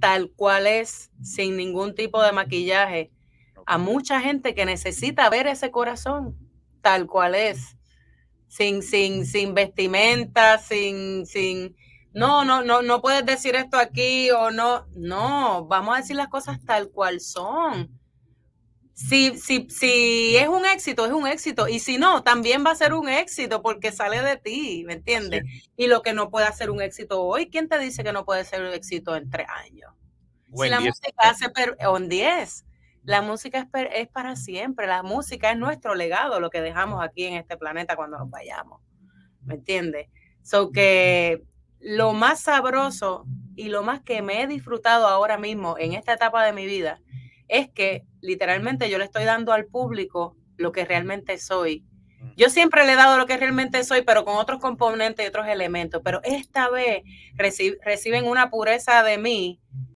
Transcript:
tal cual es, sin ningún tipo de maquillaje, a mucha gente que necesita ver ese corazón tal cual es, sin, sin, sin vestimenta, sin, sin, no, no, no, no puedes decir esto aquí o no, no, vamos a decir las cosas tal cual son si, es un éxito, es un éxito. Y si no, también va a ser un éxito porque sale de ti, ¿me entiendes? Y lo que no puede ser un éxito hoy, ¿quién te dice que no puede ser un éxito en tres años? si la música hace per 10. La música es, es, para siempre. La música es nuestro legado, lo que dejamos aquí en este planeta cuando nos vayamos. ¿Me entiendes? So que lo más sabroso y lo más que me he disfrutado ahora mismo en esta etapa de mi vida es que literalmente yo le estoy dando al público lo que realmente soy. Mm. Yo siempre le he dado lo que realmente soy, pero con otros componentes y otros elementos. Pero esta vez reciben una pureza de mí